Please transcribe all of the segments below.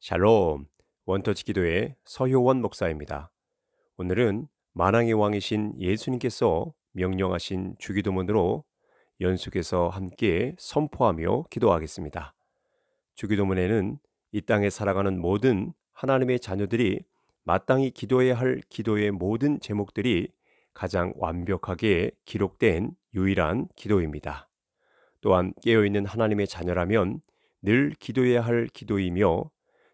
샬롬, 원터치 기도의 서효원 목사입니다. 오늘은 만왕의 왕이신 예수님께서 명령하신 주기도문으로 연속해서 함께 선포하며 기도하겠습니다. 주기도문에는 이 땅에 살아가는 모든 하나님의 자녀들이 마땅히 기도해야 할 기도의 모든 제목들이 가장 완벽하게 기록된 유일한 기도입니다. 또한 깨어있는 하나님의 자녀라면 늘 기도해야 할 기도이며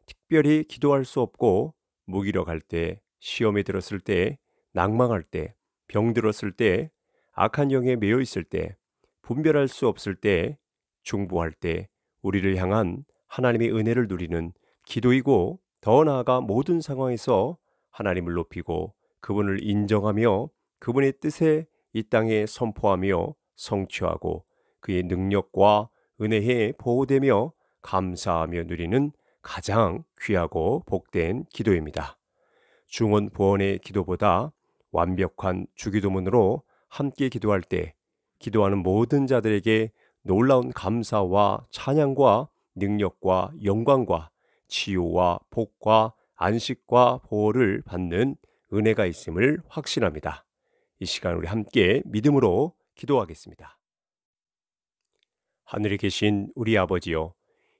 특별히 기도할 수 없고 무기력할 때, 시험에 들었을 때, 낙망할 때, 병들었을 때, 악한 영에 매여 있을 때, 분별할 수 없을 때, 중보할 때, 우리를 향한 하나님의 은혜를 누리는 기도이고 더 나아가 모든 상황에서 하나님을 높이고 그분을 인정하며 그분의 뜻에 이 땅에 선포하며 성취하고 그의 능력과 은혜에 보호되며 감사하며 누리는 가장 귀하고 복된 기도입니다. 중원 보원의 기도보다 완벽한 주기도문으로 함께 기도할 때 기도하는 모든 자들에게 놀라운 감사와 찬양과 능력과 영광과 치유와 복과 안식과 보호를 받는 은혜가 있음을 확신합니다. 이 시간 우리 함께 믿음으로 기도하겠습니다. 하늘에 계신 우리 아버지요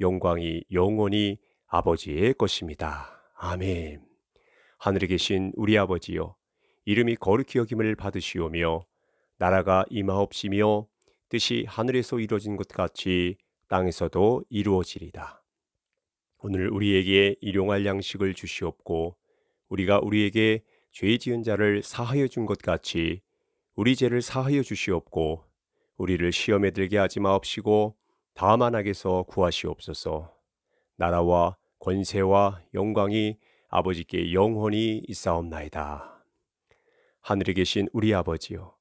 영광이 영원히 아버지의 것입니다. 아멘. 하늘에 계신 우리 아버지여, 이름이 거룩히 여김을 받으시오며, 나라가 임하옵시며, 뜻이 하늘에서 이루어진 것 같이 땅에서도 이루어지리다. 오늘 우리에게 일용할 양식을 주시옵고, 우리가 우리에게 죄 지은 자를 사하여 준 것 같이 우리 죄를 사하여 주시옵고, 우리를 시험에 들게 하지 마옵시고, 다만 하게서 구하시옵소서. 나라와 권세와 영광이 아버지께 영원히 있사옵나이다. 하늘에 계신 우리 아버지요.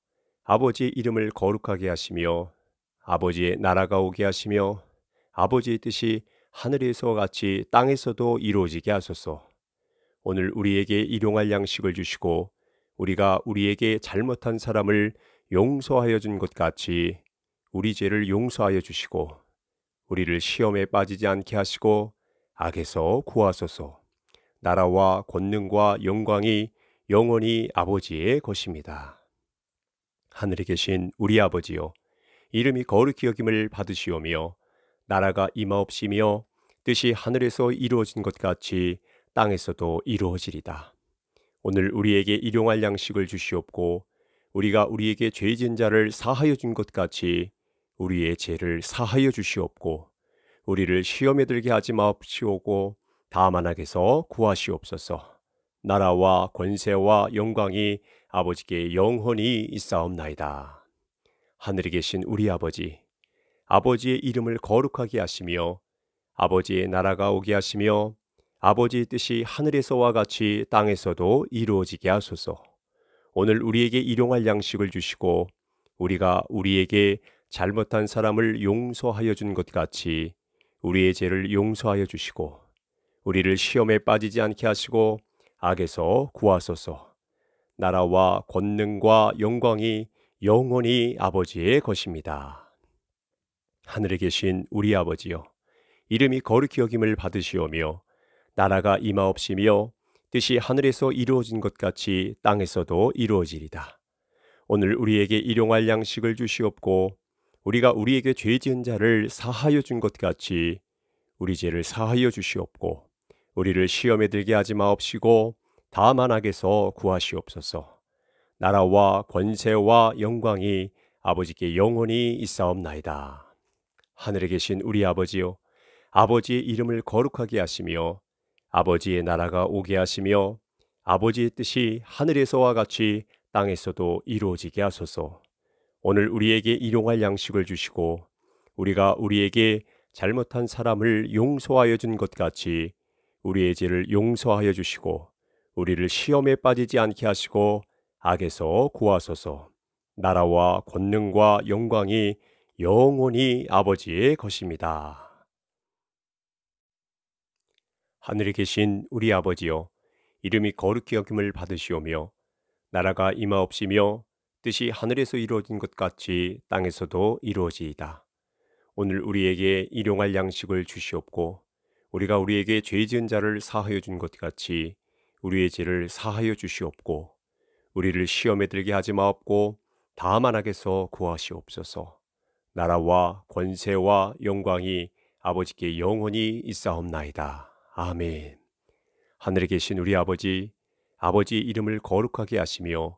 아버지의 이름을 거룩하게 하시며 아버지의 나라가 오게 하시며 아버지의 뜻이 하늘에서 같이 땅에서도 이루어지게 하소서. 오늘 우리에게 일용할 양식을 주시고 우리가 우리에게 잘못한 사람을 용서하여 준 것 같이 우리 죄를 용서하여 주시고 우리를 시험에 빠지지 않게 하시고 악에서 구하소서. 나라와 권능과 영광이 영원히 아버지의 것입니다. 하늘에 계신 우리 아버지요 이름이 거룩히 여김을 받으시오며 나라가 임하옵시며 뜻이 하늘에서 이루어진 것 같이 땅에서도 이루어지리다. 오늘 우리에게 일용할 양식을 주시옵고 우리가 우리에게 죄 지은 자를 사하여 준 것 같이 우리의 죄를 사하여 주시옵고 우리를 시험에 들게 하지 마옵시오고 다만 악에서 구하시옵소서. 나라와 권세와 영광이 아버지께 영원히 있사옵나이다. 하늘에 계신 우리 아버지, 아버지의 이름을 거룩하게 하시며 아버지의 나라가 오게 하시며 아버지의 뜻이 하늘에서와 같이 땅에서도 이루어지게 하소서. 오늘 우리에게 일용할 양식을 주시고 우리가 우리에게 잘못한 사람을 용서하여 준 것 같이 우리의 죄를 용서하여 주시고 우리를 시험에 빠지지 않게 하시고 악에서 구하소서. 나라와 권능과 영광이 영원히 아버지의 것입니다. 하늘에 계신 우리 아버지여 이름이 거룩히 여김을 받으시오며 나라가 임하옵시며 뜻이 하늘에서 이루어진 것 같이 땅에서도 이루어지리다. 오늘 우리에게 일용할 양식을 주시옵고 우리가 우리에게 죄 지은 자를 사하여 준 것 같이 우리 죄를 사하여 주시옵고 우리를 시험에 들게 하지 마옵시고 다만 악에서 구하시옵소서. 나라와 권세와 영광이 아버지께 영원히 있사옵나이다. 하늘에 계신 우리 아버지요 아버지의 이름을 거룩하게 하시며 아버지의 나라가 오게 하시며 아버지의 뜻이 하늘에서와 같이 땅에서도 이루어지게 하소서. 오늘 우리에게 일용할 양식을 주시고 우리가 우리에게 잘못한 사람을 용서하여 준 것 같이 우리의 죄를 용서하여 주시고 우리를 시험에 빠지지 않게 하시고 악에서 구하소서. 나라와 권능과 영광이 영원히 아버지의 것입니다. 하늘에 계신 우리 아버지여, 이름이 거룩히 여김을 받으시오며, 나라가 임하옵시며, 뜻이 하늘에서 이루어진 것 같이 땅에서도 이루어지이다. 오늘 우리에게 일용할 양식을 주시옵고 우리가 우리에게 죄 지은 자를 사하여 준 것 같이 우리의 죄를 사하여 주시옵고 우리를 시험에 들게 하지 마옵고 다만 하게서 구하시옵소서. 나라와 권세와 영광이 아버지께 영원히 있사옵나이다. 아멘. 하늘에 계신 우리 아버지, 아버지 이름을 거룩하게 하시며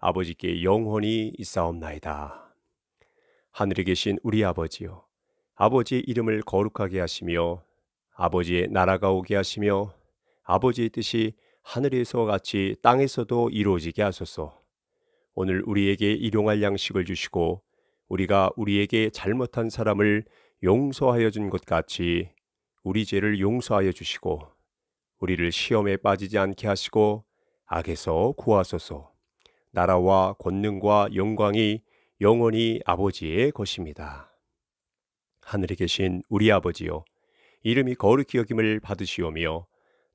아버지께 영혼이 있사옵나이다. 하늘에 계신 우리 아버지요. 아버지의 이름을 거룩하게 하시며 아버지의 나라가 오게 하시며 아버지의 뜻이 하늘에서 같이 땅에서도 이루어지게 하소서. 오늘 우리에게 일용할 양식을 주시고 우리가 우리에게 잘못한 사람을 용서하여 준 것 같이 우리 죄를 용서하여 주시고 우리를 시험에 빠지지 않게 하시고 악에서 구하소서. 나라와 권능과 영광이 영원히 아버지의 것입니다. 하늘에 계신 우리 아버지요 이름이 거룩히 여김을 받으시오며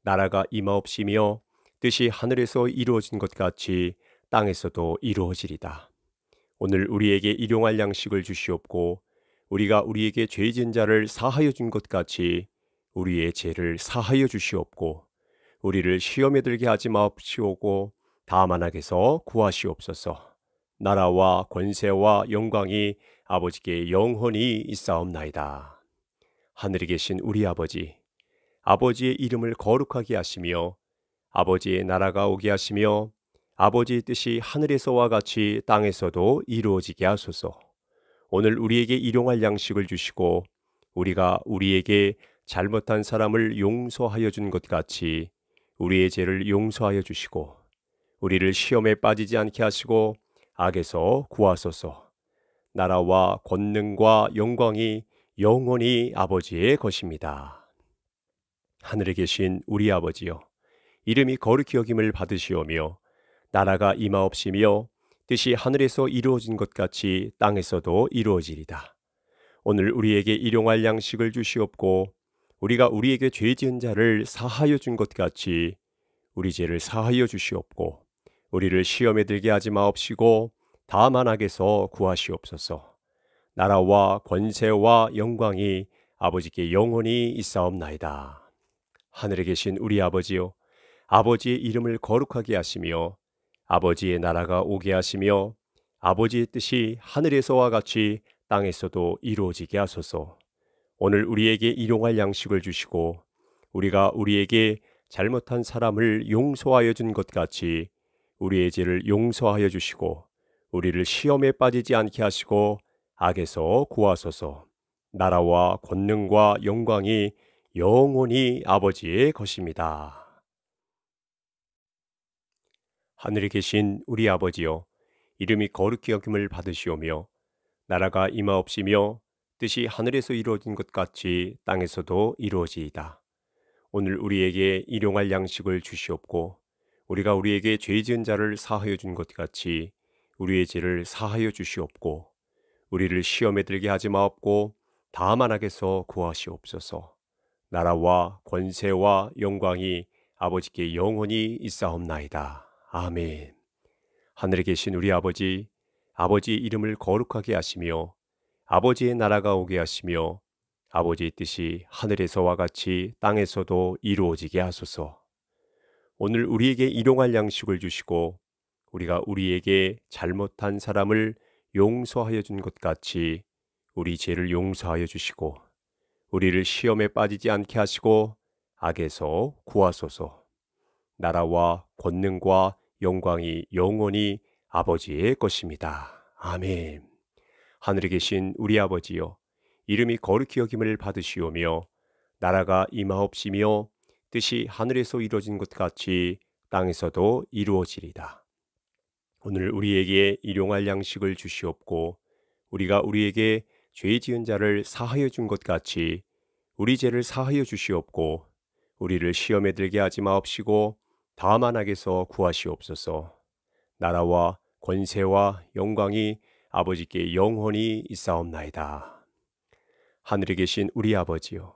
나라가 임하옵시며 뜻이 하늘에서 이루어진 것 같이 땅에서도 이루어지리다. 오늘 우리에게 일용할 양식을 주시옵고 우리가 우리에게 죄 지은 자를 사하여 준 것 같이 우리의 죄를 사하여 주시옵고 우리를 시험에 들게 하지 마옵시오고 다만하게서 구하시옵소서. 나라와 권세와 영광이 아버지께 영혼이 있사옵나이다. 하늘에 계신 우리 아버지, 아버지의 이름을 거룩하게 하시며 아버지의 나라가 오게 하시며 아버지의 뜻이 하늘에서와 같이 땅에서도 이루어지게 하소서. 오늘 우리에게 일용할 양식을 주시고 우리가 우리에게 잘못한 사람을 용서하여 준 것 같이 우리의 죄를 용서하여 주시고 우리를 시험에 빠지지 않게 하시고 악에서 구하소서. 나라와 권능과 영광이 영원히 아버지의 것입니다. 하늘에 계신 우리 아버지여, 이름이 거룩히 여김을 받으시오며, 나라가 임하옵시며, 뜻이 하늘에서 이루어진 것 같이 땅에서도 이루어지리다. 오늘 우리에게 일용할 양식을 주시옵고, 우리가 우리에게 죄 지은 자를 사하여 준 것 같이 우리 죄를 사하여 주시옵고, 우리를 시험에 들게 하지 마옵시고 다만 악에서 구하시옵소서. 나라와 권세와 영광이 아버지께 영원히 있사옵나이다. 하늘에 계신 우리 아버지요 아버지의 이름을 거룩하게 하시며 아버지의 나라가 오게 하시며 아버지의 뜻이 하늘에서와 같이 땅에서도 이루어지게 하소서. 오늘 우리에게 일용할 양식을 주시고 우리가 우리에게 잘못한 사람을 용서하여 준 것 같이 우리의 죄를 용서하여 주시고 우리를 시험에 빠지지 않게 하시고 악에서 구하소서. 나라와 권능과 영광이 영원히 아버지의 것입니다. 하늘에 계신 우리 아버지여 이름이 거룩히 여김을 받으시오며 나라가 임하옵시며 뜻이 하늘에서 이루어진 것 같이 땅에서도 이루어지이다. 오늘 우리에게 일용할 양식을 주시옵고 우리가 우리에게 죄 지은 자를 사하여 준 것 같이 우리의 죄를 사하여 주시옵고 우리를 시험에 들게 하지 마옵고 다만 악에서 구하시옵소서. 나라와 권세와 영광이 아버지께 영원히 있사옵나이다. 아멘. 하늘에 계신 우리 아버지, 아버지 이름을 거룩하게 하시며 아버지의 나라가 오게 하시며 아버지의 뜻이 하늘에서와 같이 땅에서도 이루어지게 하소서. 오늘 우리에게 일용할 양식을 주시고 우리가 우리에게 잘못한 사람을 용서하여 준 것 같이 우리 죄를 용서하여 주시고 우리를 시험에 빠지지 않게 하시고 악에서 구하소서. 나라와 권능과 영광이 영원히 아버지의 것입니다. 아멘. 하늘에 계신 우리 아버지여, 이름이 거룩히 여김을 받으시오며, 나라가 임하옵시며, 뜻이 하늘에서 이루어진 것 같이 땅에서도 이루어지리다. 오늘 우리에게 일용할 양식을 주시옵고 우리가 우리에게 죄 지은 자를 사하여 준 것 같이 우리 죄를 사하여 주시옵고 우리를 시험에 들게 하지 마옵시고 다만 악에서 구하시옵소서. 나라와 권세와 영광이 아버지께 영원히 있사옵나이다. 하늘에 계신 우리 아버지요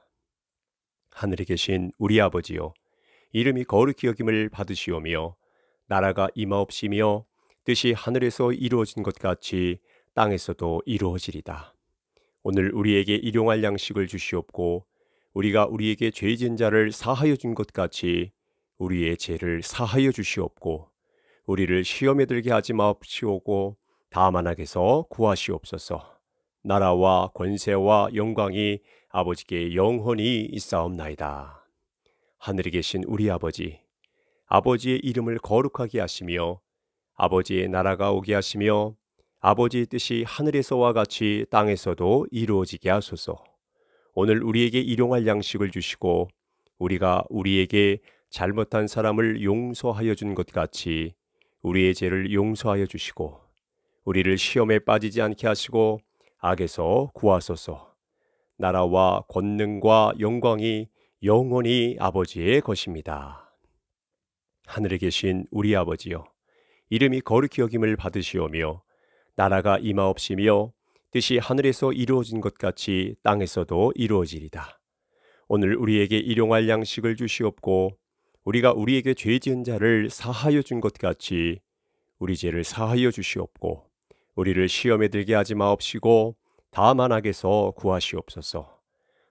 하늘에 계신 우리 아버지요 이름이 거룩히 여김을 받으시오며 나라가 임하옵시며 뜻이 하늘에서 이루어진 것 같이 땅에서도 이루어지리다. 오늘 우리에게 일용할 양식을 주시옵고 우리가 우리에게 죄진 자를 사하여 준 것 같이 우리의 죄를 사하여 주시옵고 우리를 시험에 들게 하지 마옵시오고 다만 하게서 구하시옵소서. 나라와 권세와 영광이 아버지께 영혼이 있사옵나이다. 하늘에 계신 우리 아버지, 아버지의 이름을 거룩하게 하시며 아버지의 나라가 오게 하시며 아버지의 뜻이 하늘에서와 같이 땅에서도 이루어지게 하소서. 오늘 우리에게 일용할 양식을 주시고 우리가 우리에게 잘못한 사람을 용서하여 준 것 같이 우리의 죄를 용서하여 주시고 우리를 시험에 빠지지 않게 하시고 악에서 구하소서. 나라와 권능과 영광이 영원히 아버지의 것입니다. 하늘에 계신 우리 아버지여, 이름이 거룩히 여김을 받으시오며, 나라가 임하옵시며, 뜻이 하늘에서 이루어진 것 같이 땅에서도 이루어지리다. 오늘 우리에게 일용할 양식을 주시옵고, 우리가 우리에게 죄 지은 자를 사하여 준 것 같이 우리 죄를 사하여 주시옵고, 우리를 시험에 들게 하지 마옵시고, 다만 하에서 구하시옵소서.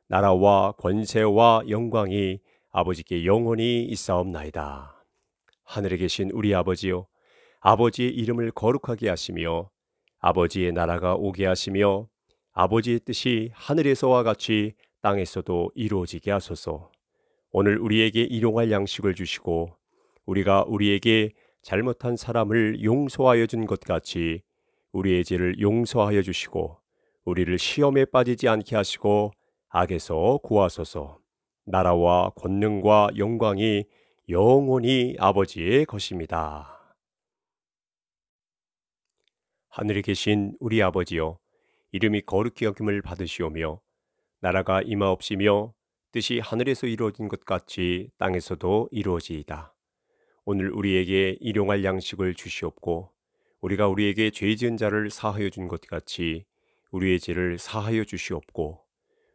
나라와 권세와 영광이 아버지께 영원히 있사옵나이다. 하늘에 계신 우리 아버지요. 아버지의 이름을 거룩하게 하시며 아버지의 나라가 오게 하시며 아버지의 뜻이 하늘에서와 같이 땅에서도 이루어지게 하소서. 오늘 우리에게 일용할 양식을 주시고 우리가 우리에게 잘못한 사람을 용서하여 준 것 같이 우리의 죄를 용서하여 주시고 우리를 시험에 빠지지 않게 하시고 악에서 구하소서. 나라와 권능과 영광이 영원히 아버지의 것입니다. 하늘에 계신 우리 아버지여 이름이 거룩히 여김을 받으시오며 나라가 임하옵시며 뜻이 하늘에서 이루어진 것 같이 땅에서도 이루어지이다. 오늘 우리에게 일용할 양식을 주시옵고 우리가 우리에게 죄 지은 자를 사하여 준 것 같이 우리의 죄를 사하여 주시옵고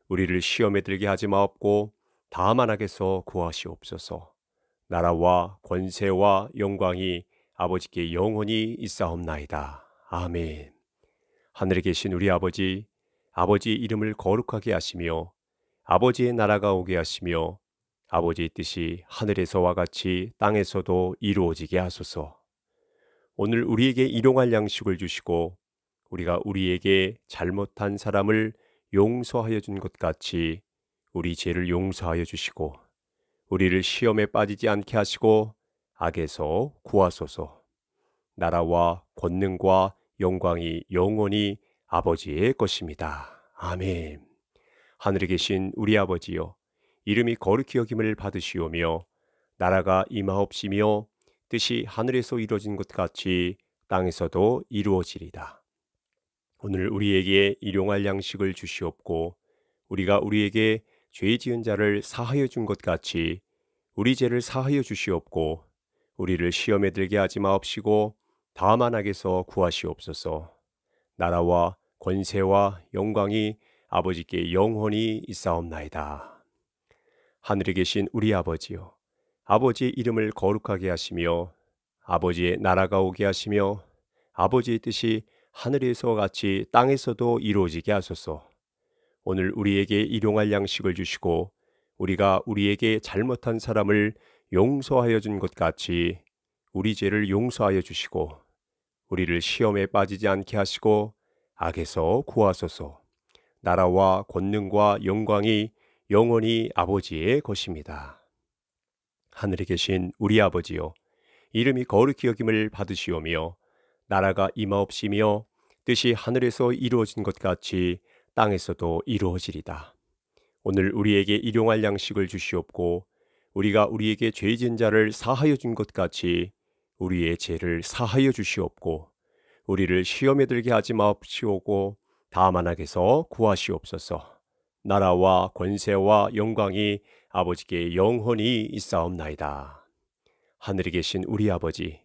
우리를 시험에 들게 하지 마옵고 다만 하게서 구하시옵소서. 나라와 권세와 영광이 아버지께 영원히 있사옵나이다. 아멘. 하늘에 계신 우리 아버지, 아버지 이름을 거룩하게 하시며 아버지의 나라가 오게 하시며 아버지의 뜻이 하늘에서와 같이 땅에서도 이루어지게 하소서. 오늘 우리에게 일용할 양식을 주시고 우리가 우리에게 잘못한 사람을 용서하여 준 것 같이 우리 죄를 용서하여 주시고 우리를 시험에 빠지지 않게 하시고 악에서 구하소서. 나라와 권능과 영광이 영원히 아버지의 것입니다. 아멘. 하늘에 계신 우리 아버지여 이름이 거룩히 여김을 받으시오며 나라가 임하옵시며 뜻이 하늘에서 이루어진 것 같이 땅에서도 이루어지리다. 오늘 우리에게 일용할 양식을 주시옵고 우리가 우리에게 죄 지은 자를 사하여 준 것 같이 우리 죄를 사하여 주시옵고 우리를 시험에 들게 하지 마옵시고 다만 악에서 구하시옵소서. 나라와 권세와 영광이 아버지께 영원히 있사옵나이다. 하늘에 계신 우리 아버지요 아버지의 이름을 거룩하게 하시며 아버지의 나라가 오게 하시며 아버지의 뜻이 하늘에서 같이 땅에서도 이루어지게 하소서. 오늘 우리에게 일용할 양식을 주시고 우리가 우리에게 잘못한 사람을 용서하여 준 것 같이 우리 죄를 용서하여 주시고 우리를 시험에 빠지지 않게 하시고 악에서 구하소서. 나라와 권능과 영광이 영원히 아버지의 것입니다. 하늘에 계신 우리 아버지요 이름이 거룩히 여김을 받으시오며 나라가 임하옵시며 뜻이 하늘에서 이루어진 것 같이 땅에서도 이루어지리다. 오늘 우리에게 일용할 양식을 주시옵고 우리가 우리에게 죄진 자를 사하여 준 것 같이 우리의 죄를 사하여 주시옵고 우리를 시험에 들게 하지 마옵시오고 다만 악에서 구하시옵소서. 나라와 권세와 영광이 아버지께 영원히 있사옵나이다. 하늘에 계신 우리 아버지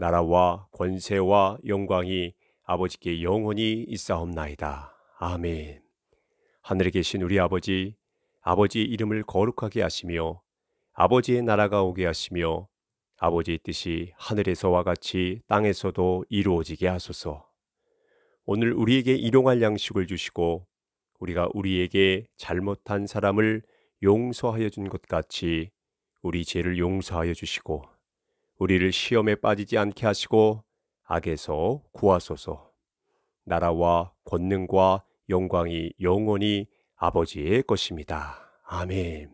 나라와 권세와 영광이 아버지께 영원히 있사옵나이다. 아멘. 하늘에 계신 우리 아버지, 아버지 이름을 거룩하게 하시며 아버지의 나라가 오게 하시며 아버지의 뜻이 하늘에서와 같이 땅에서도 이루어지게 하소서. 오늘 우리에게 일용할 양식을 주시고 우리가 우리에게 잘못한 사람을 용서하여 준 것 같이 우리 죄를 용서하여 주시고 우리를 시험에 빠지지 않게 하시고 악에서 구하소서. 나라와 권능과 영광이 영원히 아버지의 것입니다. 아멘.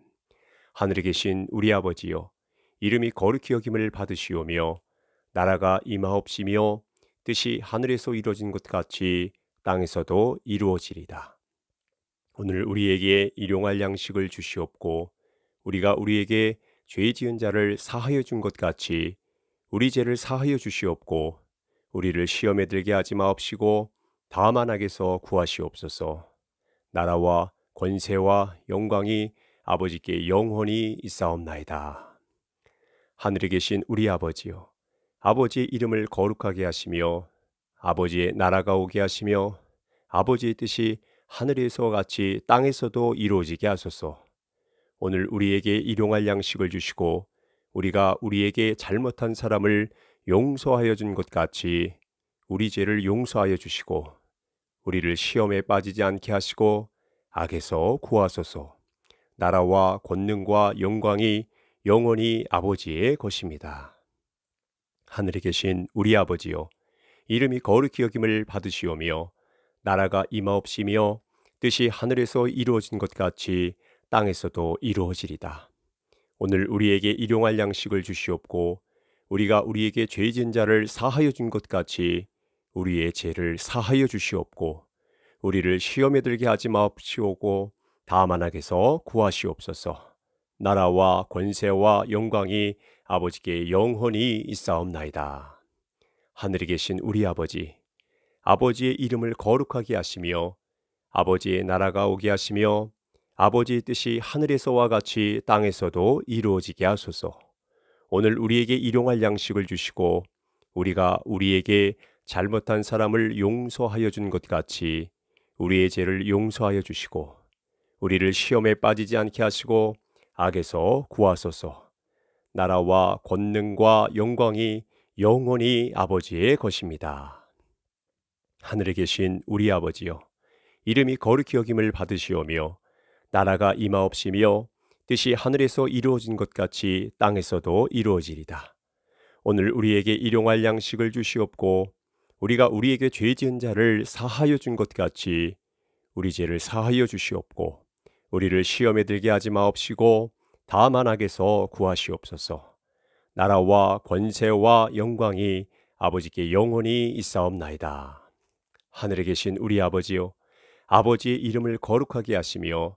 하늘에 계신 우리 아버지여, 이름이 거룩히 여김을 받으시오며, 나라가 임하옵시며, 뜻이 하늘에서 이루어진 것 같이 땅에서도 이루어지리다. 오늘 우리에게 일용할 양식을 주시옵고, 우리가 우리에게 죄 지은 자를 사하여 준 것 같이 우리 죄를 사하여 주시옵고 우리를 시험에 들게 하지 마옵시고 다만 악에서 구하시옵소서. 나라와 권세와 영광이 아버지께 영원히 있사옵나이다. 하늘에 계신 우리 아버지요. 아버지의 이름을 거룩하게 하시며 아버지의 나라가 오게 하시며 아버지의 뜻이 하늘에서 같이 땅에서도 이루어지게 하소서. 오늘 우리에게 일용할 양식을 주시고 우리가 우리에게 잘못한 사람을 용서하여 준 것 같이 우리 죄를 용서하여 주시고 우리를 시험에 빠지지 않게 하시고 악에서 구하소서. 나라와 권능과 영광이 영원히 아버지의 것입니다. 하늘에 계신 우리 아버지요 이름이 거룩히 여김을 받으시오며 나라가 임하옵시며 뜻이 하늘에서 이루어진 것 같이 땅에서도 이루어지리다. 오늘 우리에게 일용할 양식을 주시옵고 우리가 우리에게 죄지 자를 사하여 준 것 같이 우리의 죄를 사하여 주시옵고 우리를 시험에 들게 하지 마옵시오고 다만 하게서 구하시옵소서. 나라와 권세와 영광이 아버지께 영원히 있사옵나이다. 하늘에 계신 우리 아버지, 아버지의 이름을 거룩하게 하시며 아버지의 나라가 오게 하시며 아버지의 뜻이 하늘에서와 같이 땅에서도 이루어지게 하소서. 오늘 우리에게 일용할 양식을 주시고 우리가 우리에게 잘못한 사람을 용서하여 준 것 같이 우리의 죄를 용서하여 주시고 우리를 시험에 빠지지 않게 하시고 악에서 구하소서. 나라와 권능과 영광이 영원히 아버지의 것입니다. 하늘에 계신 우리 아버지여 이름이 거룩히 여김을 받으시오며 나라가 임하옵시며 뜻이 하늘에서 이루어진 것 같이 땅에서도 이루어지리다. 오늘 우리에게 일용할 양식을 주시옵고 우리가 우리에게 죄 지은 자를 사하여 준 것 같이 우리 죄를 사하여 주시옵고 우리를 시험에 들게 하지 마옵시고 다만 악에서 구하시옵소서. 나라와 권세와 영광이 아버지께 영원히 있사옵나이다. 하늘에 계신 우리 아버지요 아버지의 이름을 거룩하게 하시며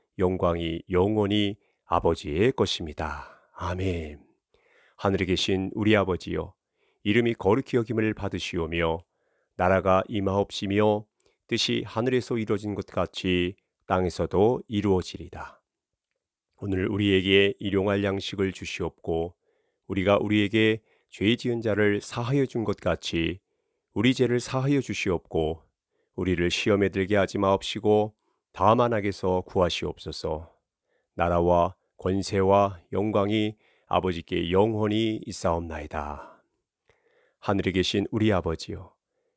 영광이 영원히 아버지의 것입니다. 아멘. 하늘에 계신 우리 아버지여, 이름이 거룩히 여김을 받으시오며, 나라가 임하옵시며, 뜻이 하늘에서 이루어진 것 같이 땅에서도 이루어지리다. 오늘 우리에게 일용할 양식을 주시옵고, 우리가 우리에게 죄 지은 자를 사하여 준 것 같이 우리 죄를 사하여 주시옵고, 우리를 시험에 들게 하지 마옵시고, 다만 하게서 구하시옵소서. 나라와 권세와 영광이 아버지께 영원히 있사옵나이다. 하늘에 계신 우리 아버지요.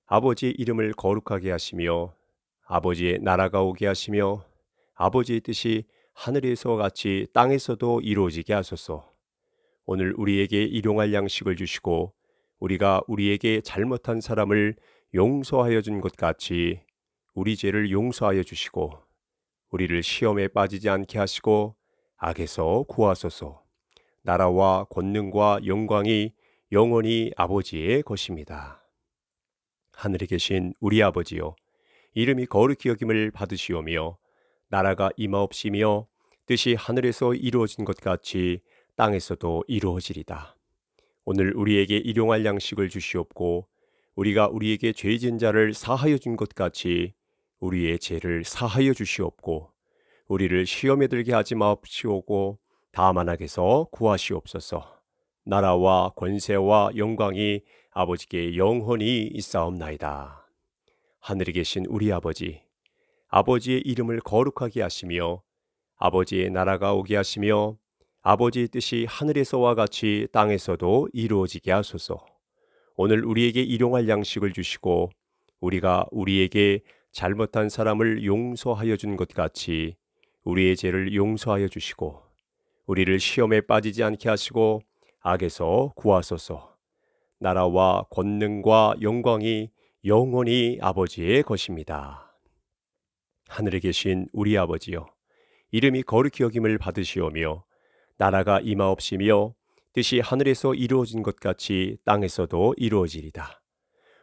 아버지의 이름을 거룩하게 하시며 아버지의 나라가 오게 하시며 아버지의 뜻이 하늘에서 같이 땅에서도 이루어지게 하소서. 오늘 우리에게 일용할 양식을 주시고 우리가 우리에게 잘못한 사람을 용서하여 준 것 같이 우리 죄를 용서하여 주시고 우리를 시험에 빠지지 않게 하시고 악에서 구하소서. 나라와 권능과 영광이 영원히 아버지의 것입니다. 하늘에 계신 우리 아버지요 이름이 거룩히 여김을 받으시오며 나라가 임하옵시며 뜻이 하늘에서 이루어진 것 같이 땅에서도 이루어지리다. 오늘 우리에게 일용할 양식을 주시옵고 우리가 우리에게 죄진 자를 사하여 준 것 같이 우리의 죄를 사하여 주시옵고 우리를 시험에 들게 하지 마옵시오고 다만 악에서 구하시옵소서. 나라와 권세와 영광이 아버지께 영원히 있사옵나이다. 하늘에 계신 우리 아버지, 아버지의 이름을 거룩하게 하시며 아버지의 나라가 오게 하시며 아버지의 뜻이 하늘에서와 같이 땅에서도 이루어지게 하소서. 오늘 우리에게 일용할 양식을 주시고 우리가 우리에게 잘못한 사람을 용서하여 준 것 같이 우리의 죄를 용서하여 주시고 우리를 시험에 빠지지 않게 하시고 악에서 구하소서. 나라와 권능과 영광이 영원히 아버지의 것입니다. 하늘에 계신 우리 아버지여 이름이 거룩히 여김을 받으시오며 나라가 임하옵시며 뜻이 하늘에서 이루어진 것 같이 땅에서도 이루어지리다.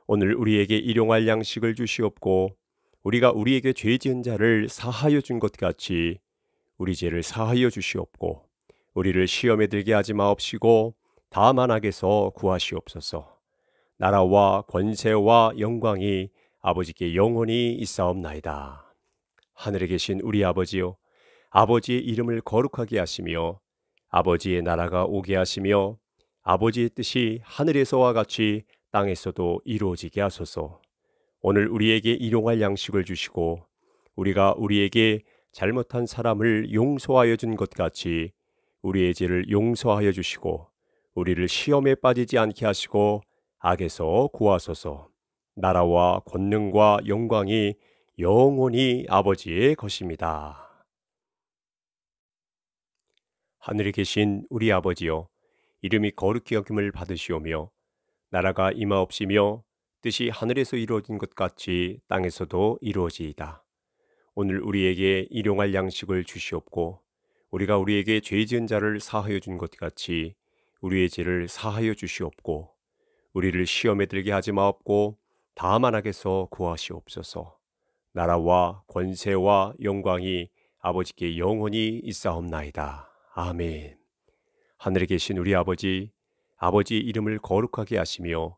오늘 우리에게 일용할 양식을 주시옵고 우리가 우리에게 죄 지은 자를 사하여 준 것 같이 우리 죄를 사하여 주시옵고 우리를 시험에 들게 하지 마옵시고 다만 악에서 구하시옵소서. 나라와 권세와 영광이 아버지께 영원히 있사옵나이다. 하늘에 계신 우리 아버지요 아버지의 이름을 거룩하게 하시며 아버지의 나라가 오게 하시며 아버지의 뜻이 하늘에서와 같이 땅에서도 이루어지게 하소서. 오늘 우리에게 일용할 양식을 주시고 우리가 우리에게 잘못한 사람을 용서하여 준 것 같이 우리의 죄를 용서하여 주시고 우리를 시험에 빠지지 않게 하시고 악에서 구하소서. 나라와 권능과 영광이 영원히 아버지의 것입니다. 하늘에 계신 우리 아버지여 이름이 거룩히 여김을 받으시오며 나라가 임하옵시며 뜻이 하늘에서 이루어진 것 같이 땅에서도 이루어지이다. 오늘 우리에게 일용할 양식을 주시옵고 우리가 우리에게 죄 지은 자를 사하여 준 것 같이 우리의 죄를 사하여 주시옵고 우리를 시험에 들게 하지 마옵고 다만 하게서 구하시옵소서. 나라와 권세와 영광이 아버지께 영원히 있사옵나이다. 아멘. 하늘에 계신 우리 아버지, 아버지 이름을 거룩하게 하시며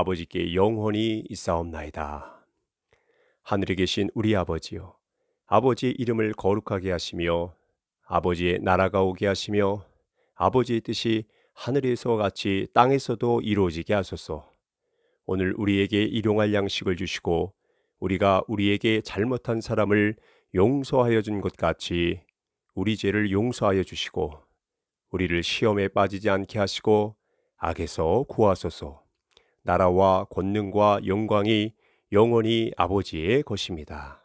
아버지께 영혼이 있사옵나이다. 하늘에 계신 우리 아버지요. 아버지의 이름을 거룩하게 하시며 아버지의 나라가 오게 하시며 아버지의 뜻이 하늘에서 같이 땅에서도 이루어지게 하소서. 오늘 우리에게 일용할 양식을 주시고 우리가 우리에게 잘못한 사람을 용서하여 준 것 같이 우리 죄를 용서하여 주시고 우리를 시험에 빠지지 않게 하시고 악에서 구하소서. 나라와 권능과 영광이 영원히 아버지의 것입니다.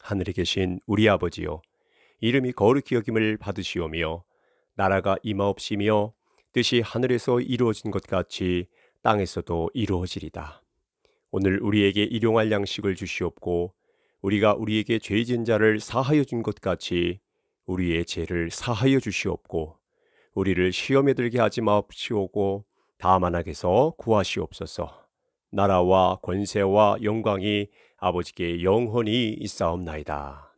하늘에 계신 우리 아버지요 이름이 거룩히 여김을 받으시오며 나라가 임하옵시며 뜻이 하늘에서 이루어진 것 같이 땅에서도 이루어지리다. 오늘 우리에게 일용할 양식을 주시옵고 우리가 우리에게 죄진 자를 사하여 준 것 같이 우리의 죄를 사하여 주시옵고 우리를 시험에 들게 하지 마옵시오고 다만하게서 구하시옵소서. 나라와 권세와 영광이 아버지께 영혼이 있사옵나이다.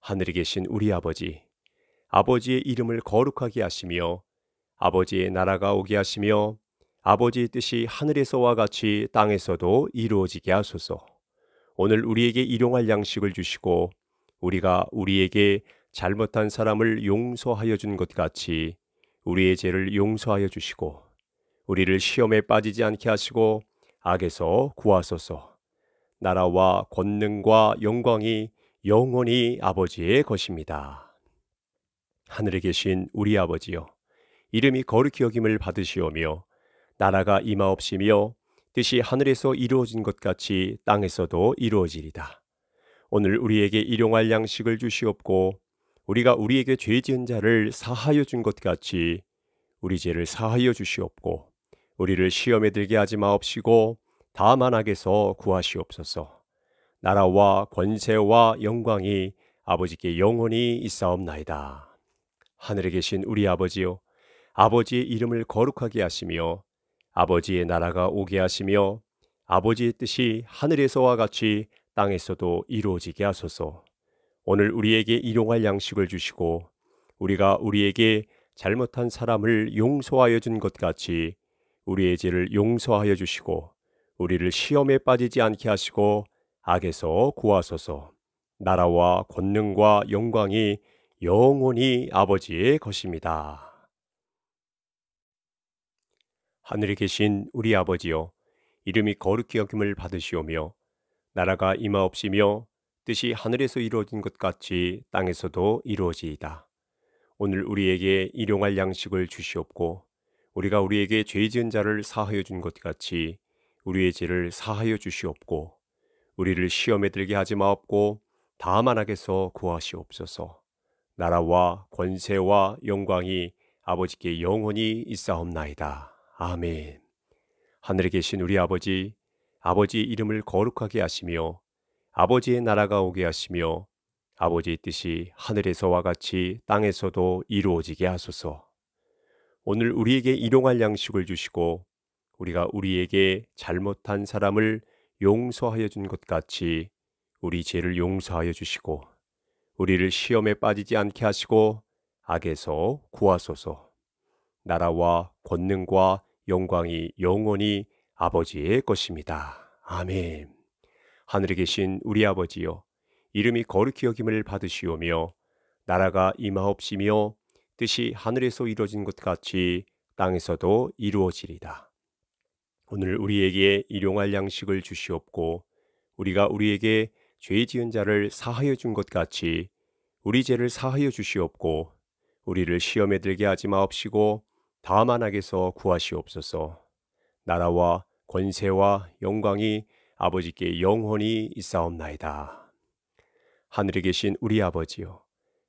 하늘에 계신 우리 아버지, 아버지의 이름을 거룩하게 하시며 아버지의 나라가 오게 하시며 아버지의 뜻이 하늘에서와 같이 땅에서도 이루어지게 하소서. 오늘 우리에게 일용할 양식을 주시고 우리가 우리에게 잘못한 사람을 용서하여 준 것 같이 우리의 죄를 용서하여 주시고 우리를 시험에 빠지지 않게 하시고 악에서 구하소서. 나라와 권능과 영광이 영원히 아버지의 것입니다. 하늘에 계신 우리 아버지여, 이름이 거룩히 여김을 받으시오며, 나라가 임하옵시며, 뜻이 하늘에서 이루어진 것 같이 땅에서도 이루어지리다. 오늘 우리에게 일용할 양식을 주시옵고, 우리가 우리에게 죄 지은 자를 사하여 준 것 같이 우리 죄를 사하여 주시옵고, 우리를 시험에 들게 하지 마옵시고 다만 악에서 구하시옵소서. 나라와 권세와 영광이 아버지께 영원히 있사옵나이다. 하늘에 계신 우리 아버지요 아버지의 이름을 거룩하게 하시며 아버지의 나라가 오게 하시며 아버지의 뜻이 하늘에서와 같이 땅에서도 이루어지게 하소서. 오늘 우리에게 일용할 양식을 주시고 우리가 우리에게 잘못한 사람을 용서하여 준 것 같이 우리의 죄를 용서하여 주시고 우리를 시험에 빠지지 않게 하시고 악에서 구하소서. 나라와 권능과 영광이 영원히 아버지의 것입니다. 하늘에 계신 우리 아버지여 이름이 거룩히 여김을 받으시오며 나라가 임하옵시며 뜻이 하늘에서 이루어진 것 같이 땅에서도 이루어지이다. 오늘 우리에게 일용할 양식을 주시옵고 우리가 우리에게 죄 지은 자를 사하여 준 것 같이 우리의 죄를 사하여 주시옵고 우리를 시험에 들게 하지 마옵고 다만 하게서 구하시옵소서. 나라와 권세와 영광이 아버지께 영원히 있사옵나이다. 아멘. 하늘에 계신 우리 아버지, 아버지 이름을 거룩하게 하시며 아버지의 나라가 오게 하시며 아버지의 뜻이 하늘에서와 같이 땅에서도 이루어지게 하소서. 오늘 우리에게 일용할 양식을 주시고 우리가 우리에게 잘못한 사람을 용서하여 준 것 같이 우리 죄를 용서하여 주시고 우리를 시험에 빠지지 않게 하시고 악에서 구하소서. 나라와 권능과 영광이 영원히 아버지의 것입니다. 아멘. 하늘에 계신 우리 아버지여, 이름이 거룩히 여김을 받으시오며, 나라가 임하옵시며, 뜻이 하늘에서 이루어진 것 같이 땅에서도 이루어지리다. 오늘 우리에게 일용할 양식을 주시옵고 우리가 우리에게 죄 지은 자를 사하여 준 것 같이 우리 죄를 사하여 주시옵고 우리를 시험에 들게 하지 마옵시고 다만 악에서 구하시옵소서. 나라와 권세와 영광이 아버지께 영원히 있사옵나이다. 하늘에 계신 우리 아버지요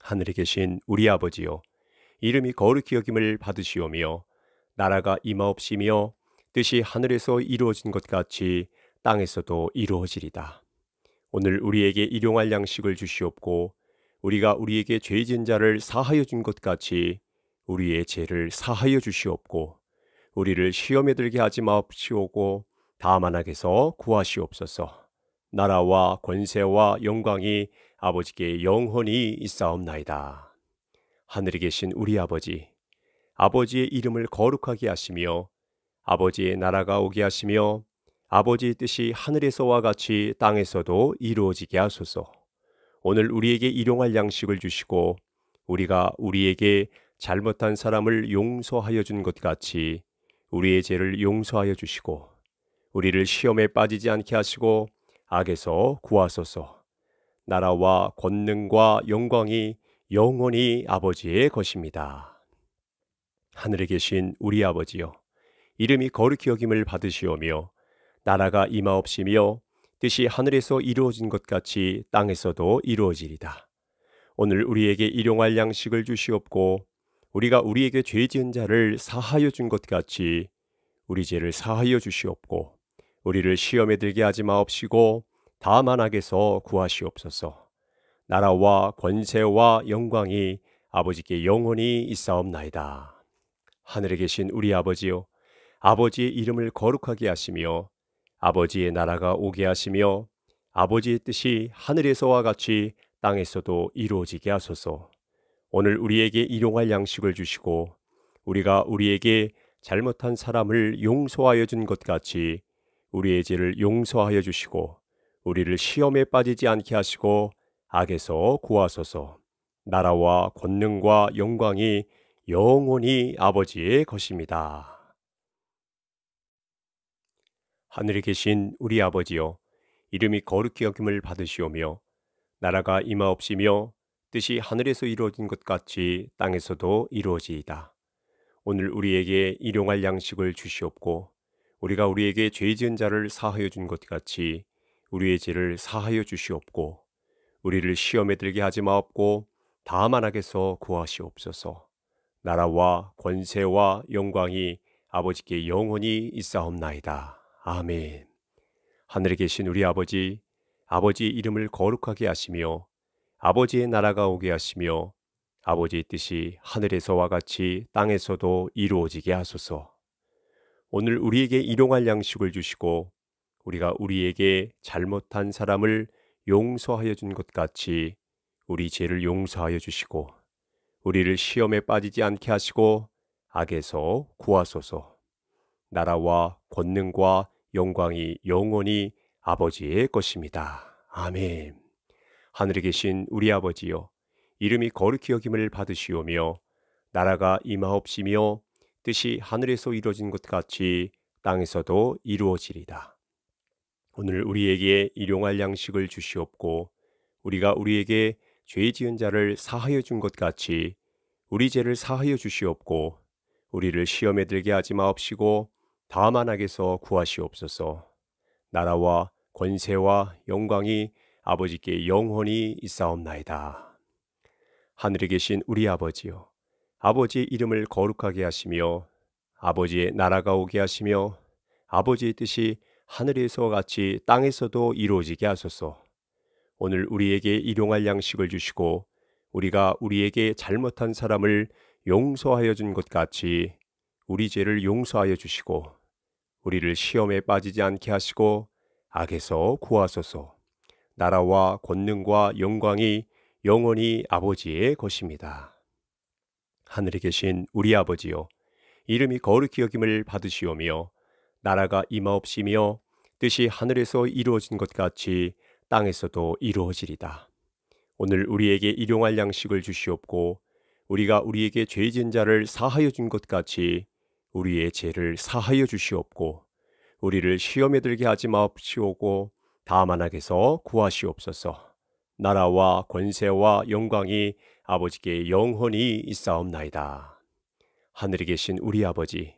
하늘에 계신 우리 아버지요 이름이 거룩히 여김을 받으시오며 나라가 임하옵시며 뜻이 하늘에서 이루어진 것 같이 땅에서도 이루어지리다. 오늘 우리에게 일용할 양식을 주시옵고 우리가 우리에게 죄진 자를 사하여 준 것 같이 우리의 죄를 사하여 주시옵고 우리를 시험에 들게 하지 마옵시오고 다만 악에서 구하시옵소서. 나라와 권세와 영광이 아버지께 영혼이 있사옵나이다. 하늘에 계신 우리 아버지, 아버지의 이름을 거룩하게 하시며 아버지의 나라가 오게 하시며 아버지의 뜻이 하늘에서와 같이 땅에서도 이루어지게 하소서. 오늘 우리에게 일용할 양식을 주시고 우리가 우리에게 잘못한 사람을 용서하여 준 것 같이 우리의 죄를 용서하여 주시고 우리를 시험에 빠지지 않게 하시고 악에서 구하소서. 나라와 권능과 영광이 영원히 아버지의 것입니다. 하늘에 계신 우리 아버지여, 이름이 거룩히 여김을 받으시오며, 나라가 임하옵시며, 뜻이 하늘에서 이루어진 것 같이 땅에서도 이루어지리다. 오늘 우리에게 일용할 양식을 주시옵고, 우리가 우리에게 죄 지은 자를 사하여 준 것 같이 우리 죄를 사하여 주시옵고, 우리를 시험에 들게 하지 마옵시고, 다만 하에서 구하시옵소서. 나라와 권세와 영광이 아버지께 영원히 있사옵나이다. 하늘에 계신 우리 아버지요. 아버지의 이름을 거룩하게 하시며 아버지의 나라가 오게 하시며 아버지의 뜻이 하늘에서와 같이 땅에서도 이루어지게 하소서. 오늘 우리에게 일용할 양식을 주시고 우리가 우리에게 잘못한 사람을 용서하여 준 것 같이 우리의 죄를 용서하여 주시고 우리를 시험에 빠지지 않게 하시고 악에서 구하소서. 나라와 권능과 영광이 영원히 아버지의 것입니다. 하늘에 계신 우리 아버지여 이름이 거룩히 여김을 받으시오며 나라가 임하옵시며 뜻이 하늘에서 이루어진 것 같이 땅에서도 이루어지이다. 오늘 우리에게 일용할 양식을 주시옵고 우리가 우리에게 죄 지은 자를 사하여 준 것 같이 우리의 죄를 사하여 주시옵고 우리를 시험에 들게 하지 마옵고 다만 하게서 구하시옵소서. 나라와 권세와 영광이 아버지께 영원히 있사옵나이다. 아멘. 하늘에 계신 우리 아버지, 아버지 이름을 거룩하게 하시며 아버지의 나라가 오게 하시며 아버지의 뜻이 하늘에서와 같이 땅에서도 이루어지게 하소서. 오늘 우리에게 일용할 양식을 주시고 우리가 우리에게 잘못한 사람을 용서하여 준 것 같이 우리 죄를 용서하여 주시고 우리를 시험에 빠지지 않게 하시고 악에서 구하소서. 나라와 권능과 영광이 영원히 아버지의 것입니다. 아멘. 하늘에 계신 우리 아버지여 이름이 거룩히 여김을 받으시오며 나라가 임하옵시며 뜻이 하늘에서 이루어진 것 같이 땅에서도 이루어지리다. 오늘 우리에게 일용할 양식을 주시옵고 우리가 우리에게 죄 지은 자를 사하여 준 것 같이 우리 죄를 사하여 주시옵고 우리를 시험에 들게 하지 마옵시고 다만 악에서 구하시옵소서 나라와 권세와 영광이 아버지께 영원히 있사옵나이다 하늘에 계신 우리 아버지요 아버지의 이름을 거룩하게 하시며 아버지의 나라가 오게 하시며 아버지의 뜻이 하늘에서 같이 땅에서도 이루어지게 하소서. 오늘 우리에게 일용할 양식을 주시고 우리가 우리에게 잘못한 사람을 용서하여 준 것 같이 우리 죄를 용서하여 주시고 우리를 시험에 빠지지 않게 하시고 악에서 구하소서. 나라와 권능과 영광이 영원히 아버지의 것입니다. 하늘에 계신 우리 아버지요 이름이 거룩히 여김을 받으시오며 나라가 임하옵시며 뜻이 하늘에서 이루어진 것 같이 땅에서도 이루어지리다. 오늘 우리에게 일용할 양식을 주시옵고 우리가 우리에게 죄진 자를 사하여 준 것 같이 우리의 죄를 사하여 주시옵고 우리를 시험에 들게 하지 마옵시오고 다만 악에서 구하시옵소서. 나라와 권세와 영광이 아버지께 영원히 있사옵나이다. 하늘에 계신 우리 아버지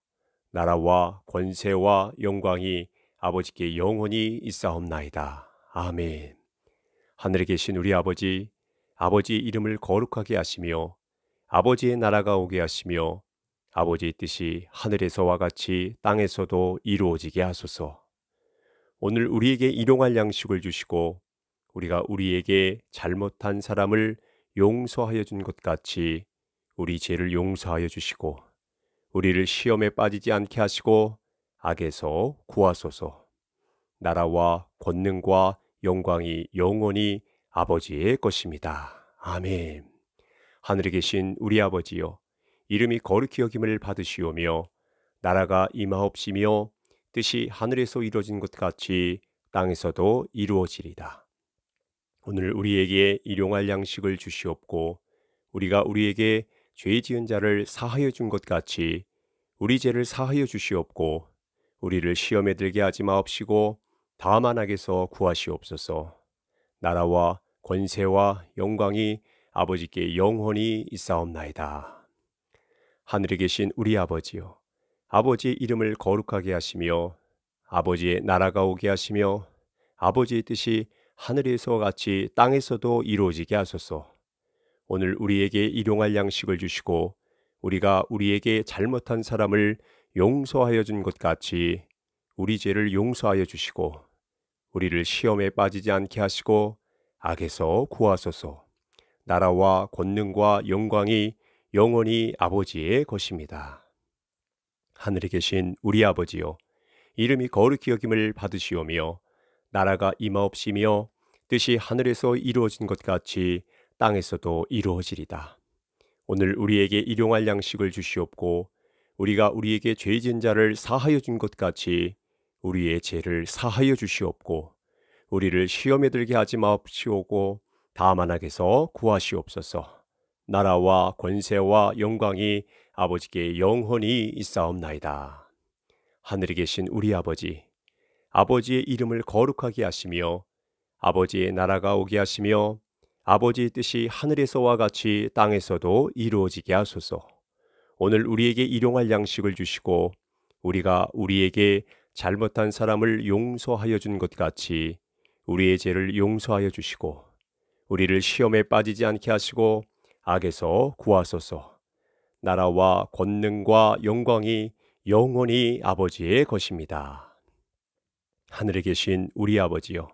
나라와 권세와 영광이 아버지께 영원히 있사옵나이다. 아멘. 하늘에 계신 우리 아버지, 아버지 이름을 거룩하게 하시며 아버지의 나라가 오게 하시며 아버지의 뜻이 하늘에서와 같이 땅에서도 이루어지게 하소서. 오늘 우리에게 일용할 양식을 주시고 우리가 우리에게 잘못한 사람을 용서하여 준 것 같이 우리 죄를 용서하여 주시고 우리를 시험에 빠지지 않게 하시고 악에서 구하소서. 나라와 권능과 영광이 영원히 아버지의 것입니다. 아멘. 하늘에 계신 우리 아버지여, 이름이 거룩히 여김을 받으시오며, 나라가 임하옵시며, 뜻이 하늘에서 이루어진 것 같이 땅에서도 이루어지리다. 오늘 우리에게 일용할 양식을 주시옵고, 우리가 우리에게 죄 지은 자를 사하여 준 것 같이 우리 죄를 사하여 주시옵고 우리를 시험에 들게 하지 마옵시고 다만 악에서 구하시옵소서. 나라와 권세와 영광이 아버지께 영원히 있사옵나이다. 하늘에 계신 우리 아버지요. 아버지의 이름을 거룩하게 하시며 아버지의 나라가 오게 하시며 아버지의 뜻이 하늘에서 같이 땅에서도 이루어지게 하소서. 오늘 우리에게 일용할 양식을 주시고 우리가 우리에게 잘못한 사람을 용서하여 준 것 같이 우리 죄를 용서하여 주시고 우리를 시험에 빠지지 않게 하시고 악에서 구하소서. 나라와 권능과 영광이 영원히 아버지의 것입니다. 하늘에 계신 우리 아버지요 이름이 거룩히 여김을 받으시오며 나라가 임하옵시며 뜻이 하늘에서 이루어진 것 같이 땅에서도 이루어지리다. 오늘 우리에게 일용할 양식을 주시옵고 우리가 우리에게 죄지 자를 사하여 준 것 같이 우리의 죄를 사하여 주시옵고 우리를 시험에 들게 하지 마옵시오고 다만 하게서 구하시옵소서. 나라와 권세와 영광이 아버지께 영원히 있사옵나이다. 하늘에 계신 우리 아버지, 아버지의 이름을 거룩하게 하시며 아버지의 나라가 오게 하시며 아버지의 뜻이 하늘에서와 같이 땅에서도 이루어지게 하소서. 오늘 우리에게 일용할 양식을 주시고 우리가 우리에게 잘못한 사람을 용서하여 준 것 같이 우리의 죄를 용서하여 주시고 우리를 시험에 빠지지 않게 하시고 악에서 구하소서. 나라와 권능과 영광이 영원히 아버지의 것입니다. 하늘에 계신 우리 아버지여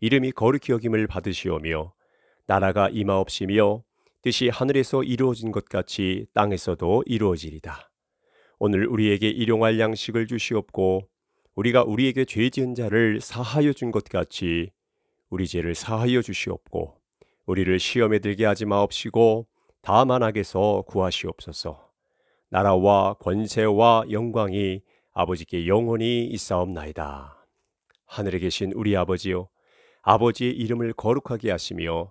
이름이 거룩히 여김을 받으시오며 나라가 임하옵시며 뜻이 하늘에서 이루어진 것 같이 땅에서도 이루어지리다. 오늘 우리에게 일용할 양식을 주시옵고 우리가 우리에게 죄 지은 자를 사하여 준 것 같이 우리 죄를 사하여 주시옵고 우리를 시험에 들게 하지 마옵시고 다만 악에서 구하시옵소서. 나라와 권세와 영광이 아버지께 영원히 있사옵나이다. 하늘에 계신 우리 아버지요 아버지의 이름을 거룩하게 하시며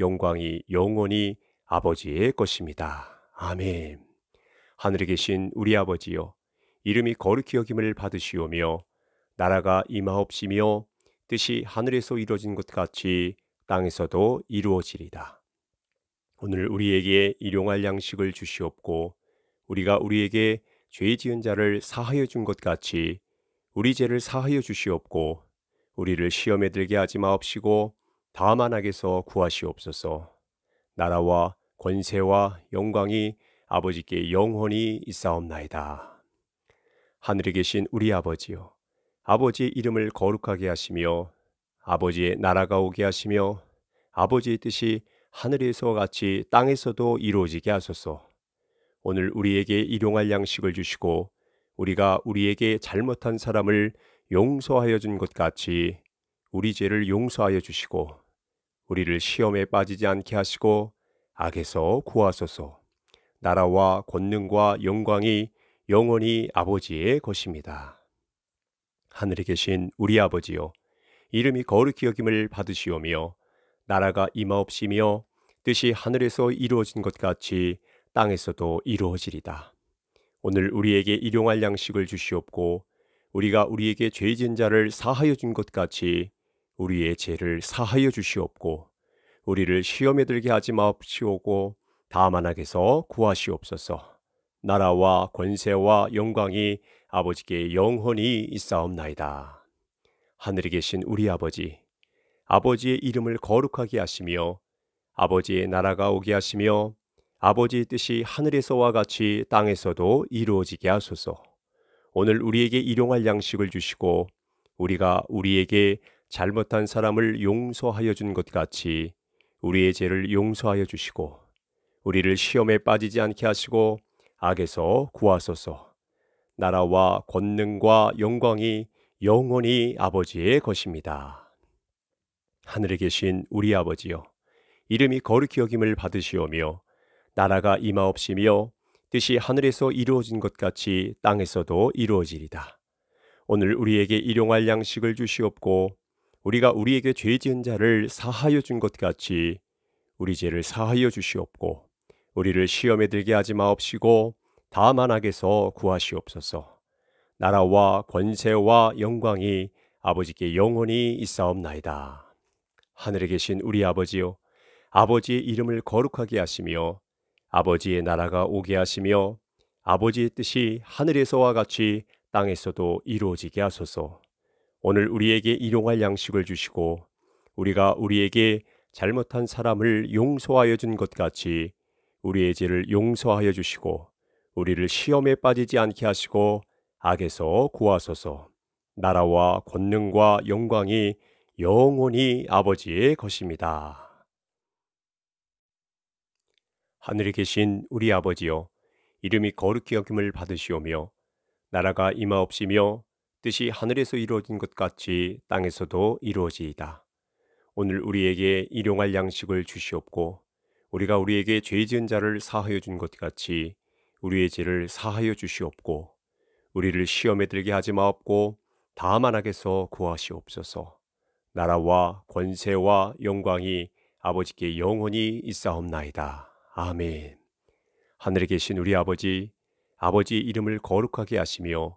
영광이 영원히 아버지의 것입니다. 아멘. 하늘에 계신 우리 아버지여, 이름이 거룩히 여김을 받으시오며, 나라가 임하옵시며, 뜻이 하늘에서 이루어진 것 같이 땅에서도 이루어지리다. 오늘 우리에게 일용할 양식을 주시옵고, 우리가 우리에게 죄 지은 자를 사하여 준 것 같이 우리 죄를 사하여 주시옵고, 우리를 시험에 들게 하지 마옵시고, 다만 하게서 구하시옵소서. 나라와 권세와 영광이 아버지께 영원히 있사옵나이다. 하늘에 계신 우리 아버지요. 아버지의 이름을 거룩하게 하시며 아버지의 나라가 오게 하시며 아버지의 뜻이 하늘에서 같이 땅에서도 이루어지게 하소서. 오늘 우리에게 일용할 양식을 주시고 우리가 우리에게 잘못한 사람을 용서하여 준 것 같이 우리 죄를 용서하여 주시고 우리를 시험에 빠지지 않게 하시고 악에서 구하소서. 나라와 권능과 영광이 영원히 아버지의 것입니다. 하늘에 계신 우리 아버지요 이름이 거룩히 여김을 받으시오며 나라가 임하옵시며 뜻이 하늘에서 이루어진 것 같이 땅에서도 이루어지리다. 오늘 우리에게 일용할 양식을 주시옵고 우리가 우리에게 죄진 자를 사하여 준 것 같이 우리의 죄를 사하여 주시옵고 우리를 시험에 들게 하지 마옵시오고 다만 악에서 구하시옵소서. 나라와 권세와 영광이 아버지께 영혼이 있사옵나이다. 하늘에 계신 우리 아버지, 아버지의 이름을 거룩하게 하시며 아버지의 나라가 오게 하시며 아버지의 뜻이 하늘에서와 같이 땅에서도 이루어지게 하소서. 오늘 우리에게 일용할 양식을 주시고 우리가 우리에게 잘못한 사람을 용서하여 준 것 같이 우리의 죄를 용서하여 주시고 우리를 시험에 빠지지 않게 하시고 악에서 구하소서. 나라와 권능과 영광이 영원히 아버지의 것입니다. 하늘에 계신 우리 아버지여 이름이 거룩히 여김을 받으시오며 나라가 임하옵시며 뜻이 하늘에서 이루어진 것 같이 땅에서도 이루어지리다. 오늘 우리에게 일용할 양식을 주시옵고 우리가 우리에게 죄 지은 자를 사하여 준 것 같이 우리 죄를 사하여 주시옵고 우리를 시험에 들게 하지 마옵시고 다만 악에서 구하시옵소서. 나라와 권세와 영광이 아버지께 영원히 있사옵나이다. 하늘에 계신 우리 아버지요 아버지의 이름을 거룩하게 하시며 아버지의 나라가 오게 하시며 아버지의 뜻이 하늘에서와 같이 땅에서도 이루어지게 하소서. 오늘 우리에게 일용할 양식을 주시고 우리가 우리에게 잘못한 사람을 용서하여 준 것 같이 우리의 죄를 용서하여 주시고 우리를 시험에 빠지지 않게 하시고 악에서 구하소서. 나라와 권능과 영광이 영원히 아버지의 것입니다. 하늘에 계신 우리 아버지여 이름이 거룩히 여김을 받으시오며 나라가 임하옵시며 뜻이 하늘에서 이루어진 것 같이 땅에서도 이루어지이다. 오늘 우리에게 일용할 양식을 주시옵고 우리가 우리에게 죄 지은 자를 사하여 준 것 같이 우리의 죄를 사하여 주시옵고 우리를 시험에 들게 하지 마옵고 다만 하게서 구하시옵소서. 나라와 권세와 영광이 아버지께 영원히 있사옵나이다. 아멘. 하늘에 계신 우리 아버지, 아버지 이름을 거룩하게 하시며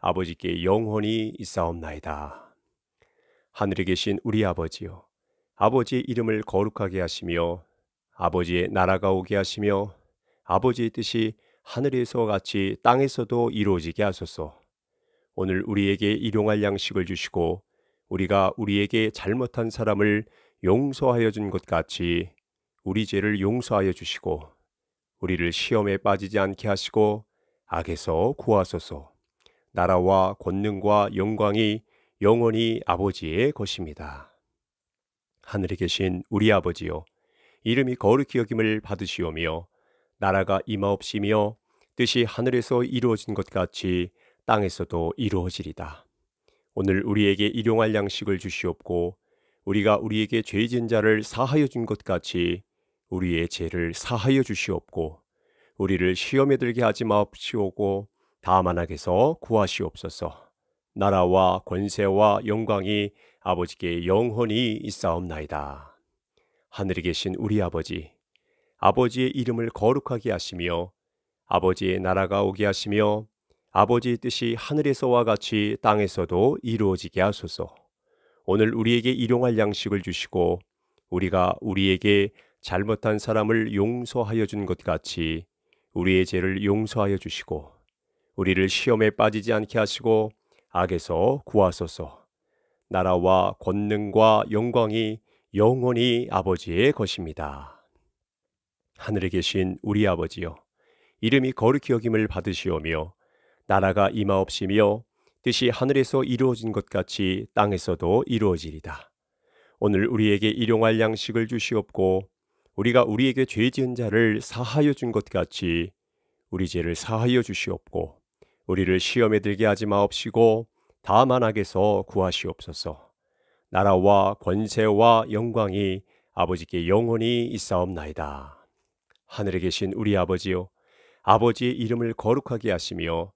아버지께 영혼이 있사옵나이다. 하늘에 계신 우리 아버지요. 아버지의 이름을 거룩하게 하시며 아버지의 나라가 오게 하시며 아버지의 뜻이 하늘에서 같이 땅에서도 이루어지게 하소서. 오늘 우리에게 일용할 양식을 주시고 우리가 우리에게 잘못한 사람을 용서하여 준 것 같이 우리 죄를 용서하여 주시고 우리를 시험에 빠지지 않게 하시고 악에서 구하소서. 나라와 권능과 영광이 영원히 아버지의 것입니다. 하늘에 계신 우리 아버지요 이름이 거룩히 여김을 받으시오며 나라가 임하옵시며 뜻이 하늘에서 이루어진 것 같이 땅에서도 이루어지리다. 오늘 우리에게 일용할 양식을 주시옵고 우리가 우리에게 죄진 자를 사하여 준 것 같이 우리의 죄를 사하여 주시옵고 우리를 시험에 들게 하지 마옵시오고 다만 하게서 구하시옵소서. 나라와 권세와 영광이 아버지께 영혼이 있사옵나이다. 하늘에 계신 우리 아버지, 아버지의 이름을 거룩하게 하시며 아버지의 나라가 오게 하시며 아버지의 뜻이 하늘에서와 같이 땅에서도 이루어지게 하소서. 오늘 우리에게 일용할 양식을 주시고 우리가 우리에게 잘못한 사람을 용서하여 준 것 같이 우리의 죄를 용서하여 주시고 우리를 시험에 빠지지 않게 하시고 악에서 구하소서. 나라와 권능과 영광이 영원히 아버지의 것입니다. 하늘에 계신 우리 아버지여, 이름이 거룩히 여김을 받으시오며, 나라가 임하옵시며, 뜻이 하늘에서 이루어진 것 같이 땅에서도 이루어지리다. 오늘 우리에게 일용할 양식을 주시옵고, 우리가 우리에게 죄 지은 자를 사하여 준 것 같이 우리 죄를 사하여 주시옵고, 우리를 시험에 들게 하지 마옵시고 다만 악에서 구하시옵소서. 나라와 권세와 영광이 아버지께 영원히 있사옵나이다. 하늘에 계신 우리 아버지요 아버지의 이름을 거룩하게 하시며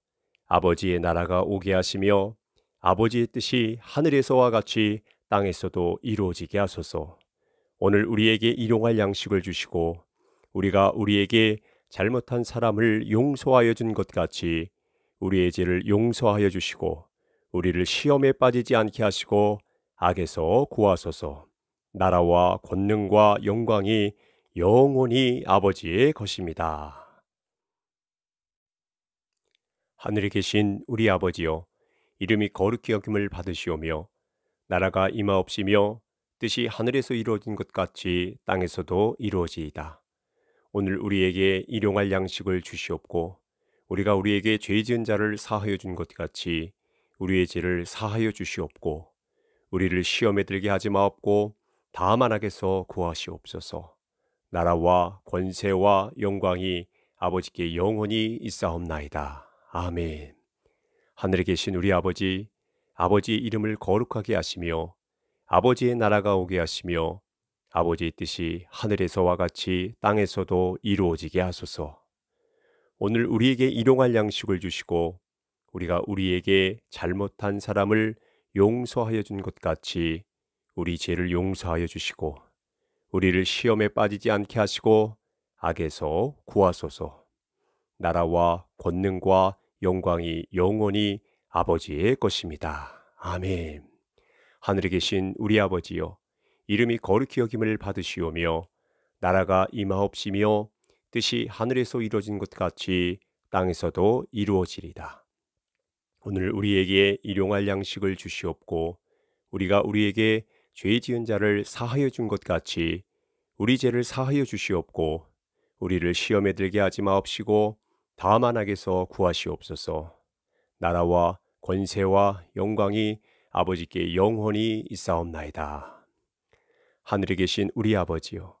아버지의 나라가 오게 하시며 아버지의 뜻이 하늘에서와 같이 땅에서도 이루어지게 하소서. 오늘 우리에게 일용할 양식을 주시고 우리가 우리에게 잘못한 사람을 용서하여 준 것 같이 우리의 죄를 용서하여 주시고 우리를 시험에 빠지지 않게 하시고 악에서 구하소서. 나라와 권능과 영광이 영원히 아버지의 것입니다. 하늘에 계신 우리 아버지여 이름이 거룩히 여김을 받으시오며 나라가 임하옵시며 뜻이 하늘에서 이루어진 것 같이 땅에서도 이루어지이다. 오늘 우리에게 일용할 양식을 주시옵고 우리가 우리에게 죄 지은 자를 사하여 준 것 같이 우리의 죄를 사하여 주시옵고 우리를 시험에 들게 하지 마옵고 다만 하게서 구하시옵소서. 나라와 권세와 영광이 아버지께 영원히 있사옵나이다. 아멘. 하늘에 계신 우리 아버지, 아버지 이름을 거룩하게 하시며 아버지의 나라가 오게 하시며 아버지의 뜻이 하늘에서와 같이 땅에서도 이루어지게 하소서. 오늘 우리에게 일용할 양식을 주시고 우리가 우리에게 잘못한 사람을 용서하여 준 것 같이 우리 죄를 용서하여 주시고 우리를 시험에 빠지지 않게 하시고 악에서 구하소서. 나라와 권능과 영광이 영원히 아버지의 것입니다. 아멘. 하늘에 계신 우리 아버지여, 이름이 거룩히 여김을 받으시오며, 나라가 임하옵시며, 뜻이 하늘에서 이루어진 것 같이 땅에서도 이루어지리다. 오늘 우리에게 일용할 양식을 주시옵고 우리가 우리에게 죄 지은 자를 사하여 준 것 같이 우리 죄를 사하여 주시옵고 우리를 시험에 들게 하지 마옵시고 다만 악에서 구하시옵소서. 나라와 권세와 영광이 아버지께 영원히 있사옵나이다. 하늘에 계신 우리 아버지요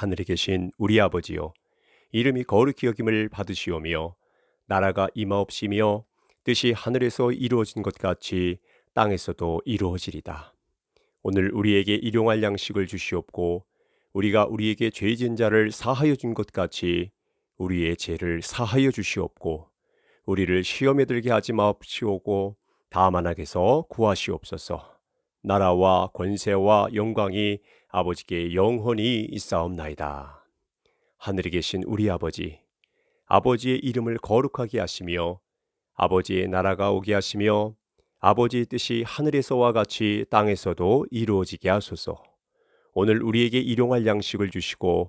하늘에 계신 우리 아버지요 이름이 거룩히 여김을 받으시오며 나라가 임하옵시며 뜻이 하늘에서 이루어진 것 같이 땅에서도 이루어지리다. 오늘 우리에게 일용할 양식을 주시옵고 우리가 우리에게 죄진 자를 사하여 준 것 같이 우리의 죄를 사하여 주시옵고 우리를 시험에 들게 하지 마옵시오고 다만 악에서 구하시옵소서. 나라와 권세와 영광이 아버지께 영혼이 있사옵나이다. 하늘에 계신 우리 아버지, 아버지의 이름을 거룩하게 하시며 아버지의 나라가 오게 하시며 아버지의 뜻이 하늘에서와 같이 땅에서도 이루어지게 하소서. 오늘 우리에게 일용할 양식을 주시고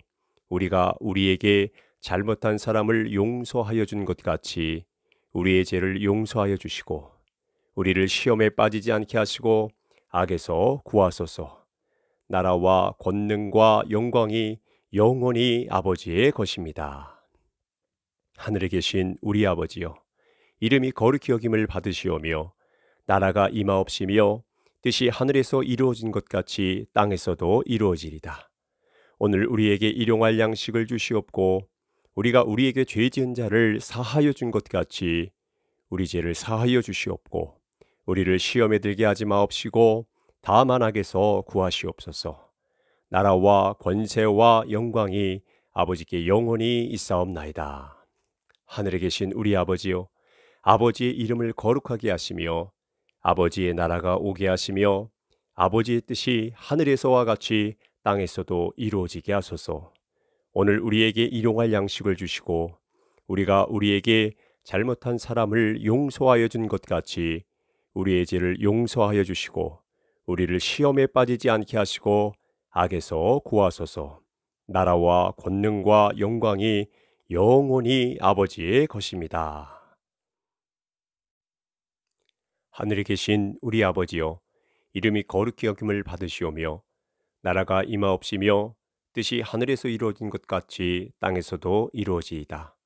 우리가 우리에게 잘못한 사람을 용서하여 준 것 같이 우리의 죄를 용서하여 주시고 우리를 시험에 빠지지 않게 하시고 악에서 구하소서. 나라와 권능과 영광이 영원히 아버지의 것입니다. 하늘에 계신 우리 아버지여, 이름이 거룩히 여김을 받으시오며, 나라가 임하옵시며, 뜻이 하늘에서 이루어진 것 같이 땅에서도 이루어지리다. 오늘 우리에게 일용할 양식을 주시옵고, 우리가 우리에게 죄 지은 자를 사하여 준 것 같이 우리 죄를 사하여 주시옵고, 우리를 시험에 들게 하지 마옵시고, 다만 하게서 구하시옵소서. 나라와 권세와 영광이 아버지께 영원히 있사옵나이다. 하늘에 계신 우리 아버지요. 아버지의 이름을 거룩하게 하시며 아버지의 나라가 오게 하시며 아버지의 뜻이 하늘에서와 같이 땅에서도 이루어지게 하소서. 오늘 우리에게 일용할 양식을 주시고 우리가 우리에게 잘못한 사람을 용서하여 준 것 같이 우리의 죄를 용서하여 주시고 우리를 시험에 빠지지 않게 하시고 악에서 구하소서. 나라와 권능과 영광이 영원히 아버지의 것입니다. 하늘에 계신 우리 아버지여 이름이 거룩히 여김을 받으시오며 나라가 임하옵시며 뜻이 하늘에서 이루어진 것 같이 땅에서도 이루어지이다.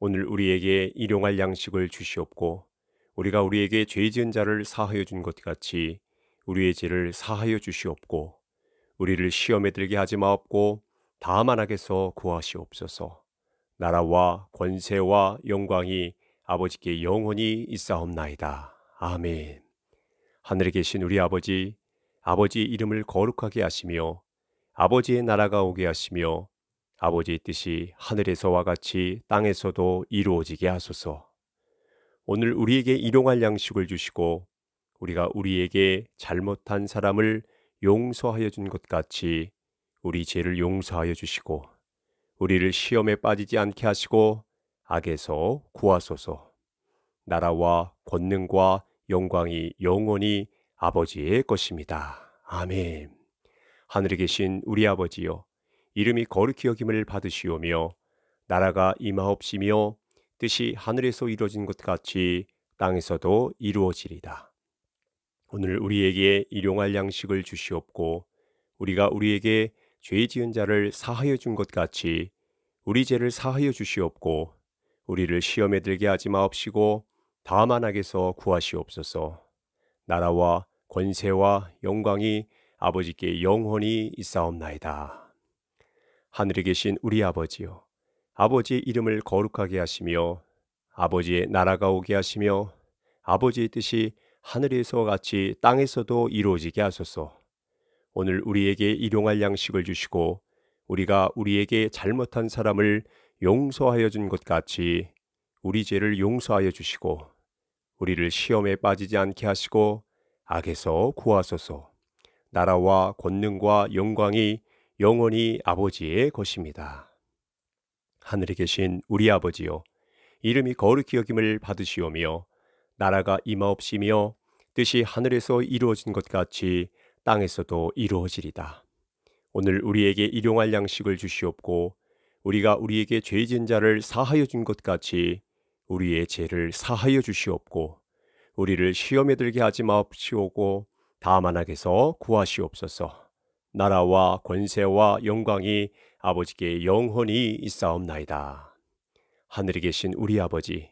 오늘 우리에게 일용할 양식을 주시옵고 우리가 우리에게 죄 지은 자를 사하여 준 것 같이 우리의 죄를 사하여 주시옵고 우리를 시험에 들게 하지 마옵고 다만 하게서 구하시옵소서. 나라와 권세와 영광이 아버지께 영원히 있사옵나이다. 아멘. 하늘에 계신 우리 아버지, 아버지 이름을 거룩하게 하시며 아버지의 나라가 오게 하시며 아버지의 뜻이 하늘에서와 같이 땅에서도 이루어지게 하소서. 오늘 우리에게 일용할 양식을 주시고 우리가 우리에게 잘못한 사람을 용서하여 준 것 같이 우리 죄를 용서하여 주시고 우리를 시험에 빠지지 않게 하시고 악에서 구하소서. 나라와 권능과 영광이 영원히 아버지의 것입니다. 아멘. 하늘에 계신 우리 아버지여 이름이 거룩히 여김을 받으시오며 나라가 임하옵시며 뜻이 하늘에서 이루어진 것 같이 땅에서도 이루어지리다. 오늘 우리에게 일용할 양식을 주시옵고 우리가 우리에게 죄 지은 자를 사하여 준 것 같이 우리 죄를 사하여 주시옵고 우리를 시험에 들게 하지 마옵시고 다만 악에서 구하시옵소서 나라와 권세와 영광이 아버지께 영원히 있사옵나이다 하늘에 계신 우리 아버지요 아버지의 이름을 거룩하게 하시며 아버지의 나라가 오게 하시며 아버지의 뜻이 하늘에서 같이 땅에서도 이루어지게 하소서. 오늘 우리에게 일용할 양식을 주시고 우리가 우리에게 잘못한 사람을 용서하여 준 것 같이 우리 죄를 용서하여 주시고 우리를 시험에 빠지지 않게 하시고 악에서 구하소서. 나라와 권능과 영광이 영원히 아버지의 것입니다. 하늘에 계신 우리 아버지요 이름이 거룩히 여김을 받으시오며 나라가 임하옵시며 뜻이 하늘에서 이루어진 것 같이 땅에서도 이루어지리다. 오늘 우리에게 일용할 양식을 주시옵고 우리가 우리에게 죄진 자를 사하여 준 것 같이 우리의 죄를 사하여 주시옵고 우리를 시험에 들게 하지 마옵시오고 다만 하게서 구하시옵소서. 나라와 권세와 영광이 아버지께 영원히 있사옵나이다. 하늘에 계신 우리 아버지